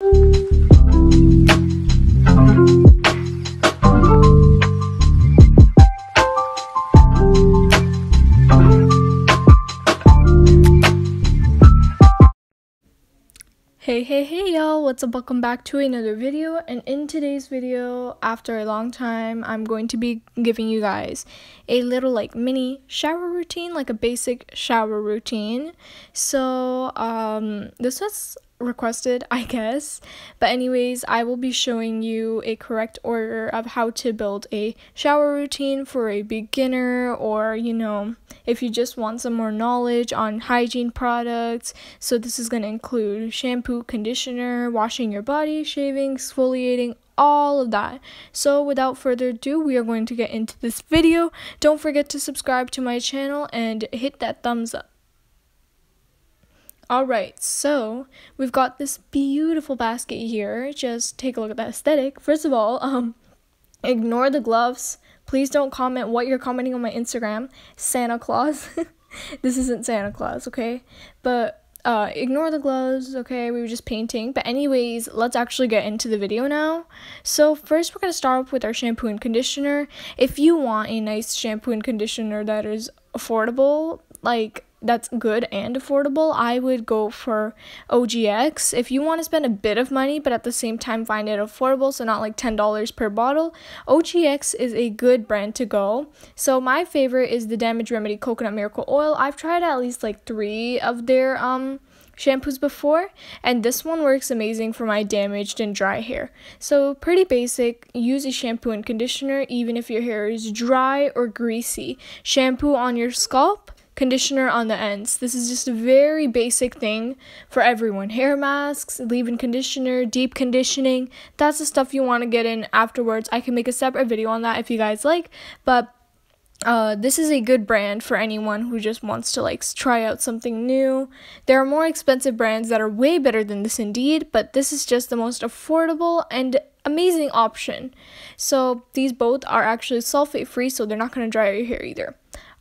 you Hey, hey, hey, y'all, what's up? Welcome back to another video. And in today's video, after a long time, I'm going to be giving you guys a little like mini shower routine, like a basic shower routine. So, um, this was requested, I guess. But, anyways, I will be showing you a correct order of how to build a shower routine for a beginner or, you know, if you just want some more knowledge on hygiene products. So, this is going to include shampoo, conditioner, washing your body, shaving, exfoliating, all of that. So without further ado, we are going to get into this video. Don't forget to subscribe to my channel and hit that thumbs up. Alright, so we've got this beautiful basket here. Just take a look at the aesthetic. First of all, um, ignore the gloves Please don't comment what you're commenting on my Instagram, Santa Claus. this isn't Santa Claus, okay? But uh, ignore the gloves, okay? We were just painting. But, anyways, let's actually get into the video now. So, first, we're gonna start off with our shampoo and conditioner. If you want a nice shampoo and conditioner that is affordable, like that's good and affordable, I would go for OGX. If you want to spend a bit of money but at the same time find it affordable, so not like $10 per bottle, OGX is a good brand to go. So my favorite is the Damage Remedy Coconut Miracle Oil. I've tried at least like 3 of their um shampoos before, and this one works amazing for my damaged and dry hair. So, pretty basic use a shampoo and conditioner even if your hair is dry or greasy. Shampoo on your scalp conditioner on the ends. This is just a very basic thing for everyone. Hair masks, leave-in conditioner, deep conditioning. That's the stuff you want to get in afterwards. I can make a separate video on that if you guys like, but uh, this is a good brand for anyone who just wants to like try out something new. There are more expensive brands that are way better than this indeed, but this is just the most affordable and amazing option. So these both are actually sulfate free, so they're not going to dry your hair either.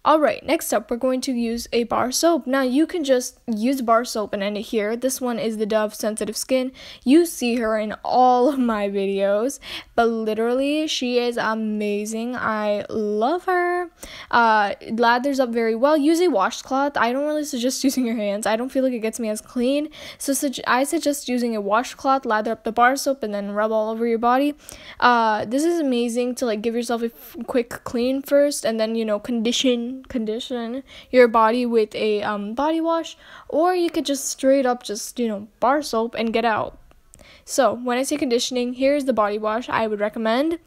Alright, next up we're going to use a bar soap. Now you can just use bar soap and end it here. This one is the Dove Sensitive Skin. You see her in all of my videos, but literally she is amazing. I love her. Uh, lathers up very well. Use a washcloth. I don't really suggest using your hands. I don't feel like it gets me as clean. So su I suggest using a washcloth, lather up the bar soap, and then rub all over your body. Uh, this is amazing to like give yourself a quick clean first and then, you know, condition condition your body with a um, body wash, or you could just straight up just, you know, bar soap and get out. So, when I say conditioning, here's the body wash I would recommend.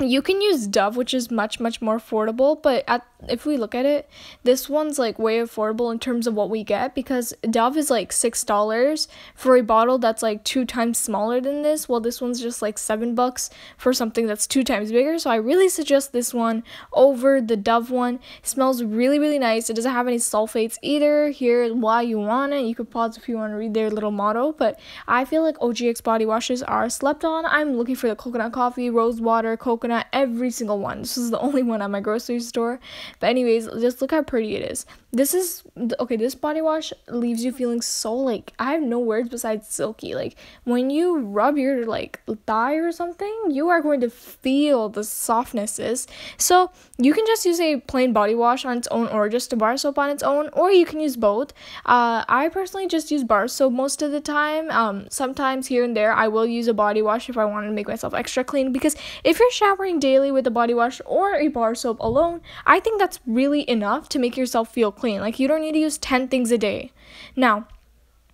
You can use Dove, which is much, much more affordable, but at if we look at it, this one's like way affordable in terms of what we get because Dove is like six dollars for a bottle that's like two times smaller than this, while this one's just like seven bucks for something that's two times bigger. So I really suggest this one over the Dove one. It smells really, really nice. It doesn't have any sulfates either. Here's why you want it. You could pause if you want to read their little motto, but I feel like OGX body washes are slept on. I'm looking for the coconut coffee, rose water, coconut, every single one. This is the only one at my grocery store but anyways, just look how pretty it is this is okay this body wash leaves you feeling so like i have no words besides silky like when you rub your like thigh or something you are going to feel the softnesses so you can just use a plain body wash on its own or just a bar soap on its own or you can use both uh, i personally just use bar soap most of the time um, sometimes here and there i will use a body wash if i want to make myself extra clean because if you're showering daily with a body wash or a bar soap alone i think that's really enough to make yourself feel clean. Like you don't need to use 10 things a day. Now,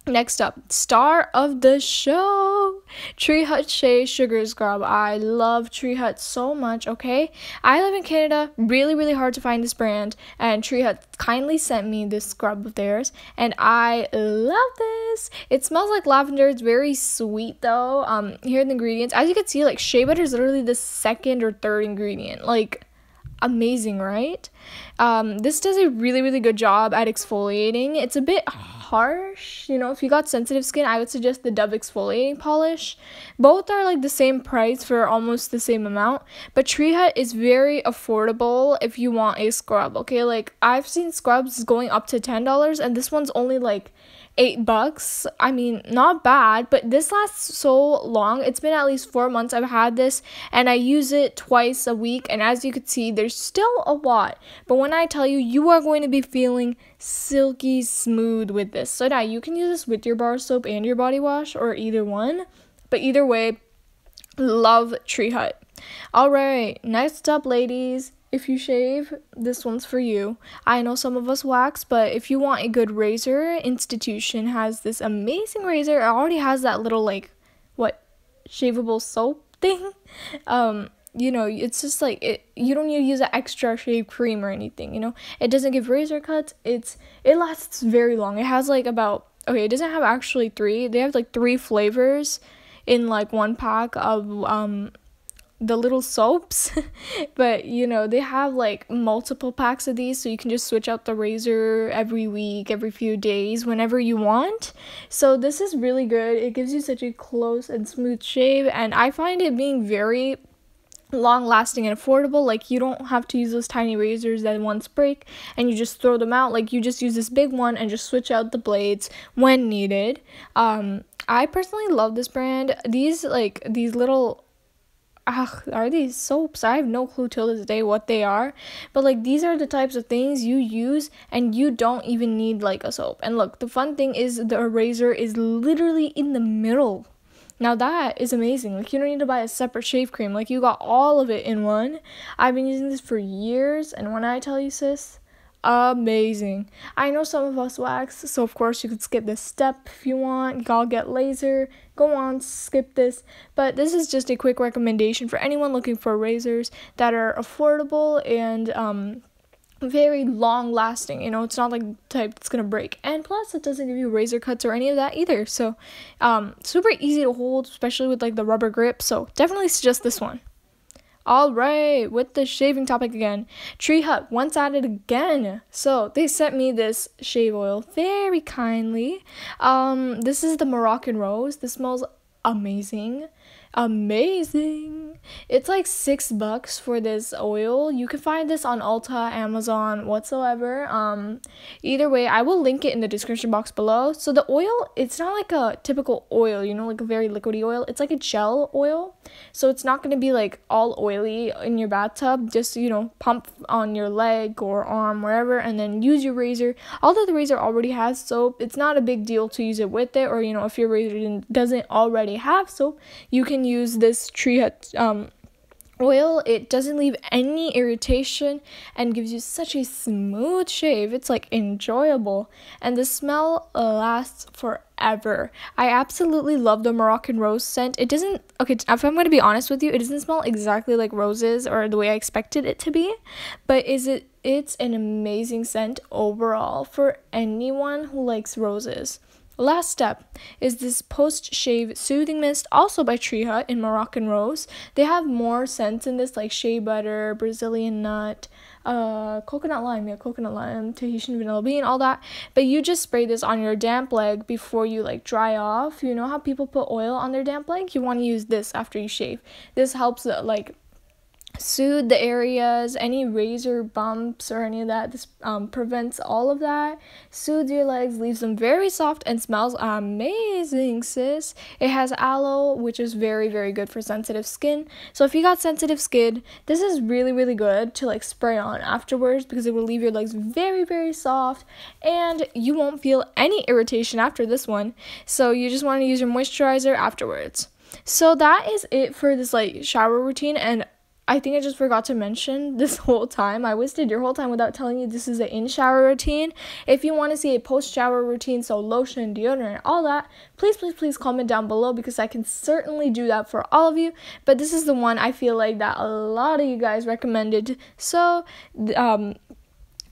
next up, star of the show, Tree Hut Shea Sugar Scrub. I love Tree Hut so much, okay? I live in Canada, really, really hard to find this brand, and Tree Hut kindly sent me this scrub of theirs, and I love this. It smells like lavender, it's very sweet though. Um, here are the ingredients. As you can see, like shea butter is literally the second or third ingredient. Like amazing, right? Um, this does a really, really good job at exfoliating. It's a bit harsh, you know, if you got sensitive skin, I would suggest the Dove Exfoliating Polish. Both are like the same price for almost the same amount, but Tree Hut is very affordable if you want a scrub, okay? Like, I've seen scrubs going up to $10, and this one's only like eight bucks. I mean, not bad, but this lasts so long. It's been at least four months I've had this, and I use it twice a week. And as you can see, there's still a lot. But when I tell you, you are going to be feeling silky smooth with this. So now you can use this with your bar soap and your body wash, or either one. But either way, love Tree Hut. All right, next up, ladies if you shave, this one's for you. I know some of us wax, but if you want a good razor, Institution has this amazing razor. It already has that little like what shavable soap thing. Um you know, it's just like it, you don't need to use an extra shave cream or anything, you know. It doesn't give razor cuts. It's it lasts very long. It has like about okay, it doesn't have actually 3. They have like 3 flavors in like one pack of um the little soaps but you know they have like multiple packs of these so you can just switch out the razor every week every few days whenever you want so this is really good it gives you such a close and smooth shave and i find it being very long lasting and affordable like you don't have to use those tiny razors that once break and you just throw them out like you just use this big one and just switch out the blades when needed um I personally love this brand. These like these little ugh, are these soaps? I have no clue till this day what they are. But like these are the types of things you use and you don't even need like a soap. And look, the fun thing is the eraser is literally in the middle. Now that is amazing. Like you don't need to buy a separate shave cream. Like you got all of it in one. I've been using this for years and when I tell you sis, amazing. I know some of us wax, so of course you could skip this step if you want. all get laser, go on, skip this. But this is just a quick recommendation for anyone looking for razors that are affordable and um very long lasting you know it's not like type that's gonna break and plus it doesn't give you razor cuts or any of that either so um super easy to hold especially with like the rubber grip so definitely suggest this one all right, with the shaving topic again. Tree Hut once added again. So they sent me this shave oil very kindly. Um, this is the Moroccan rose. This smells amazing amazing. It's like six bucks for this oil. You can find this on Ulta, Amazon, whatsoever. Um, either way, I will link it in the description box below. So the oil, it's not like a typical oil, you know, like a very liquidy oil. It's like a gel oil. So it's not gonna be like all oily in your bathtub. Just you know, pump on your leg or arm, wherever, and then use your razor. Although the razor already has soap, it's not a big deal to use it with it. Or you know, if your razor doesn't already have soap, you can use this tree um, oil. It doesn't leave any irritation and gives you such a smooth shave. It's like enjoyable. And the smell uh, lasts forever. I absolutely love the Moroccan rose scent. It doesn't, okay, if I'm going to be honest with you, it doesn't smell exactly like roses or the way I expected it to be. But is it, it's an amazing scent overall for anyone who likes roses. Last step is this post shave soothing mist, also by Tree Hut in Moroccan Rose. They have more scents in this, like shea butter, Brazilian nut, uh, coconut lime, yeah, coconut lime, Tahitian vanilla bean, all that. But you just spray this on your damp leg before you like dry off. You know how people put oil on their damp leg? You want to use this after you shave. This helps uh, like soothe the areas, any razor bumps or any of that. This um, prevents all of that. Soothes your legs, leaves them very soft, and smells amazing, sis. It has aloe, which is very, very good for sensitive skin. So if you got sensitive skin, this is really, really good to like spray on afterwards because it will leave your legs very, very soft and you won't feel any irritation after this one. So you just want to use your moisturizer afterwards. So that is it for this like shower routine and I think I just forgot to mention this whole time. I wasted your whole time without telling you this is an in shower routine. If you want to see a post shower routine, so lotion, deodorant, all that, please, please, please comment down below because I can certainly do that for all of you. But this is the one I feel like that a lot of you guys recommended. So, um,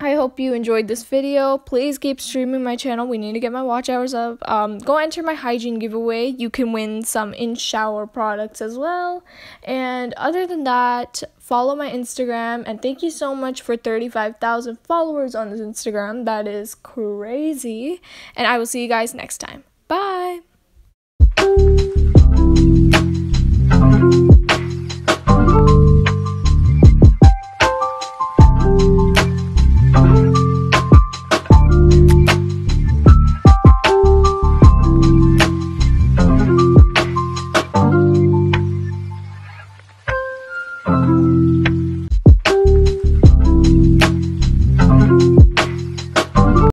I hope you enjoyed this video. Please keep streaming my channel. We need to get my watch hours up. Um, go enter my hygiene giveaway. You can win some in-shower products as well. And other than that, follow my Instagram. And thank you so much for 35,000 followers on this Instagram. That is crazy. And I will see you guys next time. Bye!